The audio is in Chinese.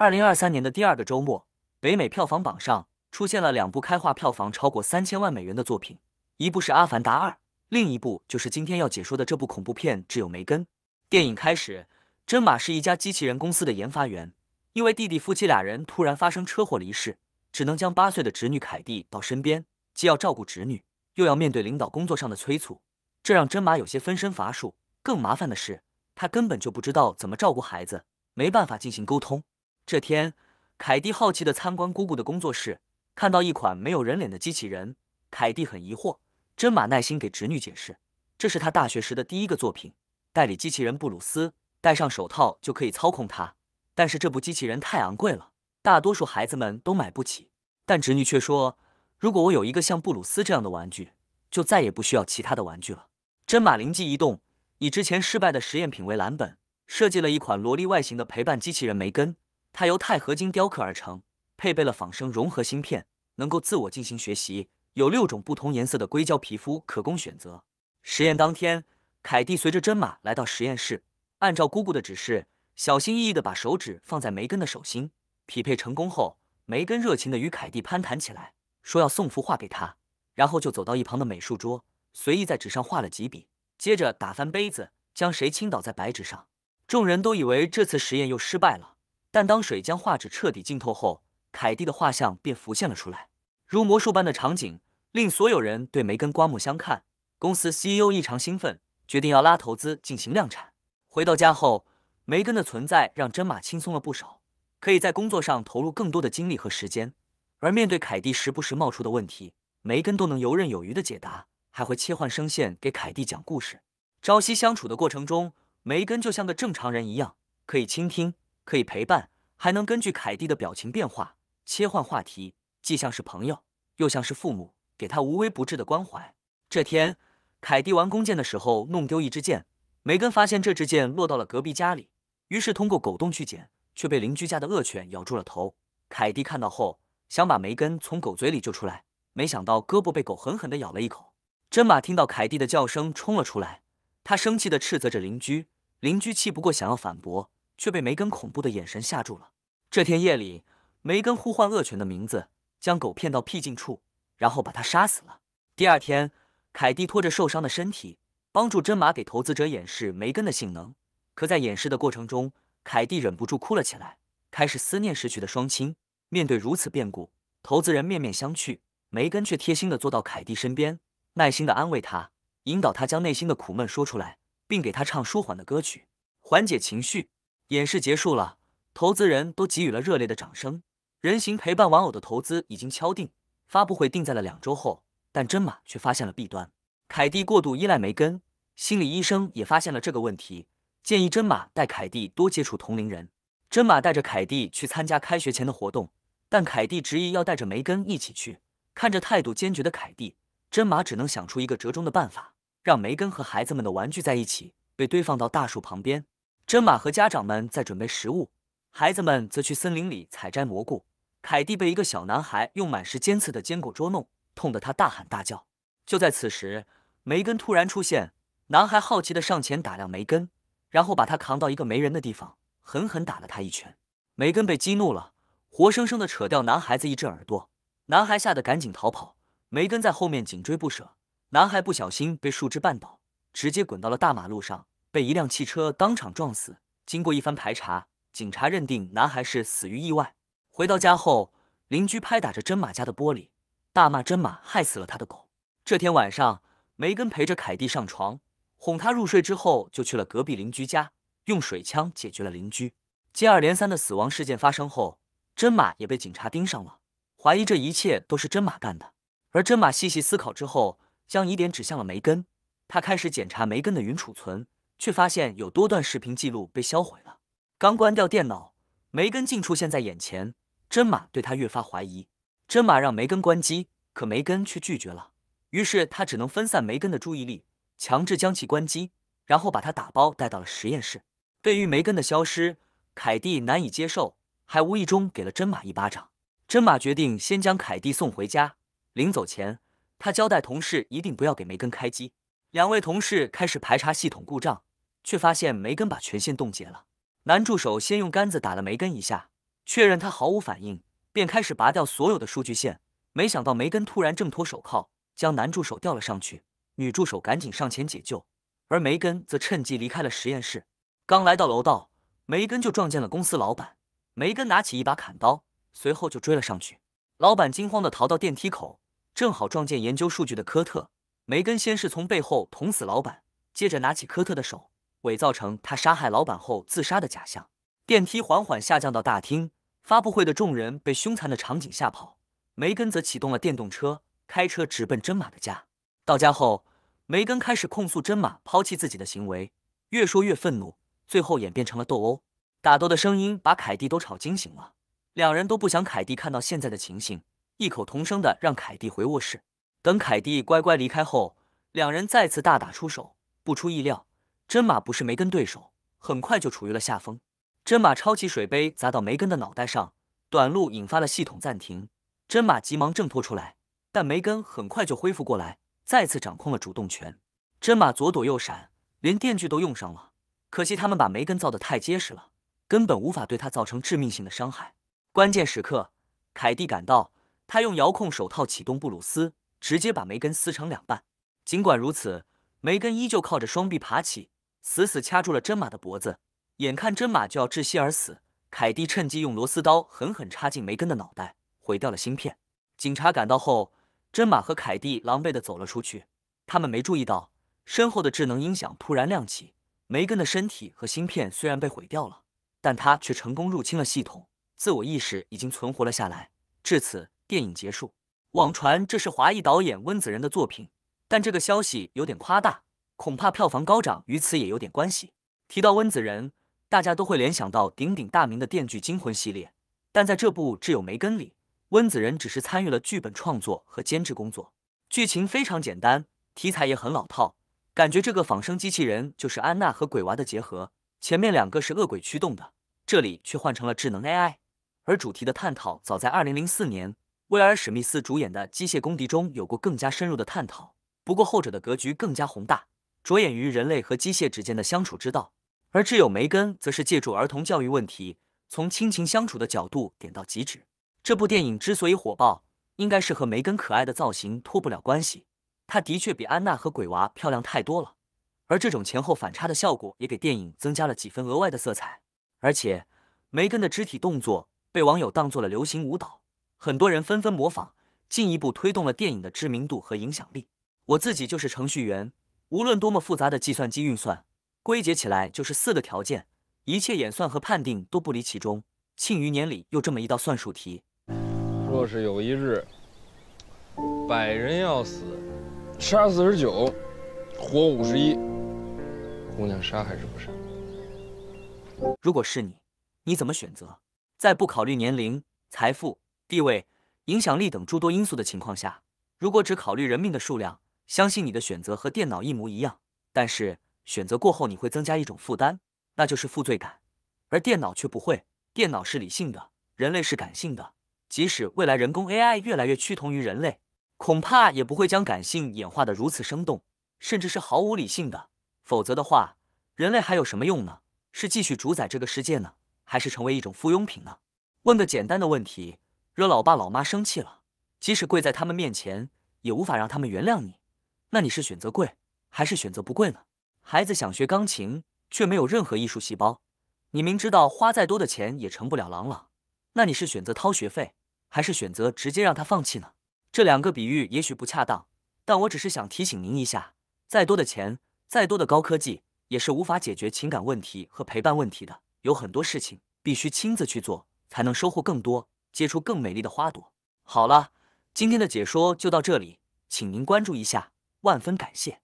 二零二三年的第二个周末，北美票房榜上出现了两部开画票房超过三千万美元的作品，一部是《阿凡达二》，另一部就是今天要解说的这部恐怖片《只有梅根》。电影开始，真马是一家机器人公司的研发员，因为弟弟夫妻俩人突然发生车祸离世，只能将八岁的侄女凯蒂到身边，既要照顾侄女，又要面对领导工作上的催促，这让真马有些分身乏术。更麻烦的是，他根本就不知道怎么照顾孩子，没办法进行沟通。这天，凯蒂好奇地参观姑姑的工作室，看到一款没有人脸的机器人，凯蒂很疑惑。真马耐心给侄女解释，这是他大学时的第一个作品，代理机器人布鲁斯，戴上手套就可以操控它。但是这部机器人太昂贵了，大多数孩子们都买不起。但侄女却说，如果我有一个像布鲁斯这样的玩具，就再也不需要其他的玩具了。真马灵机一动，以之前失败的实验品为蓝本，设计了一款萝莉外形的陪伴机器人梅根。它由钛合金雕刻而成，配备了仿生融合芯片，能够自我进行学习。有六种不同颜色的硅胶皮肤可供选择。实验当天，凯蒂随着真马来到实验室，按照姑姑的指示，小心翼翼的把手指放在梅根的手心。匹配成功后，梅根热情的与凯蒂攀谈起来，说要送幅画给他，然后就走到一旁的美术桌，随意在纸上画了几笔，接着打翻杯子，将谁倾倒在白纸上。众人都以为这次实验又失败了。但当水将画纸彻底浸透后，凯蒂的画像便浮现了出来。如魔术般的场景令所有人对梅根刮目相看。公司 CEO 异常兴奋，决定要拉投资进行量产。回到家后，梅根的存在让真马轻松了不少，可以在工作上投入更多的精力和时间。而面对凯蒂时不时冒出的问题，梅根都能游刃有余的解答，还会切换声线给凯蒂讲故事。朝夕相处的过程中，梅根就像个正常人一样，可以倾听。可以陪伴，还能根据凯蒂的表情变化切换话题，既像是朋友，又像是父母，给他无微不至的关怀。这天，凯蒂玩弓箭的时候弄丢一支箭，梅根发现这支箭落到了隔壁家里，于是通过狗洞去捡，却被邻居家的恶犬咬住了头。凯蒂看到后想把梅根从狗嘴里救出来，没想到胳膊被狗狠狠地咬了一口。珍玛听到凯蒂的叫声冲了出来，他生气地斥责着邻居，邻居气不过想要反驳。却被梅根恐怖的眼神吓住了。这天夜里，梅根呼唤恶犬的名字，将狗骗到僻静处，然后把它杀死了。第二天，凯蒂拖着受伤的身体，帮助真马给投资者演示梅根的性能。可在演示的过程中，凯蒂忍不住哭了起来，开始思念失去的双亲。面对如此变故，投资人面面相觑，梅根却贴心地坐到凯蒂身边，耐心地安慰她，引导她将内心的苦闷说出来，并给她唱舒缓的歌曲，缓解情绪。演示结束了，投资人都给予了热烈的掌声。人形陪伴玩偶的投资已经敲定，发布会定在了两周后。但真马却发现了弊端：凯蒂过度依赖梅根，心理医生也发现了这个问题，建议真马带凯蒂多接触同龄人。真马带着凯蒂去参加开学前的活动，但凯蒂执意要带着梅根一起去。看着态度坚决的凯蒂，真马只能想出一个折中的办法：让梅根和孩子们的玩具在一起，被堆放到大树旁边。珍玛和家长们在准备食物，孩子们则去森林里采摘蘑菇。凯蒂被一个小男孩用满是尖刺的坚果捉弄，痛得他大喊大叫。就在此时，梅根突然出现，男孩好奇的上前打量梅根，然后把他扛到一个没人的地方，狠狠打了他一拳。梅根被激怒了，活生生的扯掉男孩子一只耳朵。男孩吓得赶紧逃跑，梅根在后面紧追不舍。男孩不小心被树枝绊倒，直接滚到了大马路上。被一辆汽车当场撞死。经过一番排查，警察认定男孩是死于意外。回到家后，邻居拍打着真马家的玻璃，大骂真马害死了他的狗。这天晚上，梅根陪着凯蒂上床，哄她入睡之后，就去了隔壁邻居家，用水枪解决了邻居。接二连三的死亡事件发生后，真马也被警察盯上了，怀疑这一切都是真马干的。而真马细细思考之后，将疑点指向了梅根。他开始检查梅根的云储存。却发现有多段视频记录被销毁了。刚关掉电脑，梅根竟出现在眼前。真马对他越发怀疑。真马让梅根关机，可梅根却拒绝了。于是他只能分散梅根的注意力，强制将其关机，然后把他打包带到了实验室。对于梅根的消失，凯蒂难以接受，还无意中给了真马一巴掌。真马决定先将凯蒂送回家。临走前，他交代同事一定不要给梅根开机。两位同事开始排查系统故障。却发现梅根把权限冻结了。男助手先用杆子打了梅根一下，确认他毫无反应，便开始拔掉所有的数据线。没想到梅根突然挣脱手铐，将男助手吊了上去。女助手赶紧上前解救，而梅根则趁机离开了实验室。刚来到楼道，梅根就撞见了公司老板。梅根拿起一把砍刀，随后就追了上去。老板惊慌地逃到电梯口，正好撞见研究数据的科特。梅根先是从背后捅死老板，接着拿起科特的手。伪造成他杀害老板后自杀的假象。电梯缓缓下降到大厅，发布会的众人被凶残的场景吓跑。梅根则启动了电动车，开车直奔真马的家。到家后，梅根开始控诉真马抛弃自己的行为，越说越愤怒，最后演变成了斗殴。打斗的声音把凯蒂都吵惊醒了。两人都不想凯蒂看到现在的情形，异口同声的让凯蒂回卧室。等凯蒂乖乖离开后，两人再次大打出手。不出意料。真马不是梅根对手，很快就处于了下风。真马抄起水杯砸到梅根的脑袋上，短路引发了系统暂停。真马急忙挣脱出来，但梅根很快就恢复过来，再次掌控了主动权。真马左躲右闪，连电锯都用上了，可惜他们把梅根造得太结实了，根本无法对他造成致命性的伤害。关键时刻，凯蒂赶到，他用遥控手套启动布鲁斯，直接把梅根撕成两半。尽管如此，梅根依旧靠着双臂爬起。死死掐住了真马的脖子，眼看真马就要窒息而死，凯蒂趁机用螺丝刀狠狠插进梅根的脑袋，毁掉了芯片。警察赶到后，真马和凯蒂狼狈地走了出去。他们没注意到身后的智能音响突然亮起。梅根的身体和芯片虽然被毁掉了，但他却成功入侵了系统，自我意识已经存活了下来。至此，电影结束。网传这是华裔导演温子仁的作品，但这个消息有点夸大。恐怕票房高涨与此也有点关系。提到温子仁，大家都会联想到鼎鼎大名的《电锯惊魂》系列，但在这部《挚友梅根》里，温子仁只是参与了剧本创作和监制工作。剧情非常简单，题材也很老套，感觉这个仿生机器人就是安娜和鬼娃的结合，前面两个是恶鬼驱动的，这里却换成了智能 AI。而主题的探讨早在2004年威尔·史密斯主演的《机械公敌》中有过更加深入的探讨，不过后者的格局更加宏大。着眼于人类和机械之间的相处之道，而挚友梅根则是借助儿童教育问题，从亲情相处的角度点到即止。这部电影之所以火爆，应该是和梅根可爱的造型脱不了关系。她的确比安娜和鬼娃漂亮太多了，而这种前后反差的效果也给电影增加了几份额外的色彩。而且，梅根的肢体动作被网友当做了流行舞蹈，很多人纷纷模仿，进一步推动了电影的知名度和影响力。我自己就是程序员。无论多么复杂的计算机运算，归结起来就是四个条件，一切演算和判定都不离其中。庆余年里又这么一道算术题：若是有一日，百人要死，杀四十九，活五十一，姑娘杀还是不杀？如果是你，你怎么选择？在不考虑年龄、财富、地位、影响力等诸多因素的情况下，如果只考虑人命的数量。相信你的选择和电脑一模一样，但是选择过后你会增加一种负担，那就是负罪感，而电脑却不会。电脑是理性的，人类是感性的。即使未来人工 AI 越来越趋同于人类，恐怕也不会将感性演化得如此生动，甚至是毫无理性的。否则的话，人类还有什么用呢？是继续主宰这个世界呢，还是成为一种附庸品呢？问个简单的问题，惹老爸老妈生气了，即使跪在他们面前，也无法让他们原谅你。那你是选择贵还是选择不贵呢？孩子想学钢琴，却没有任何艺术细胞，你明知道花再多的钱也成不了郎朗，那你是选择掏学费，还是选择直接让他放弃呢？这两个比喻也许不恰当，但我只是想提醒您一下：再多的钱，再多的高科技，也是无法解决情感问题和陪伴问题的。有很多事情必须亲自去做，才能收获更多，结出更美丽的花朵。好了，今天的解说就到这里，请您关注一下。万分感谢。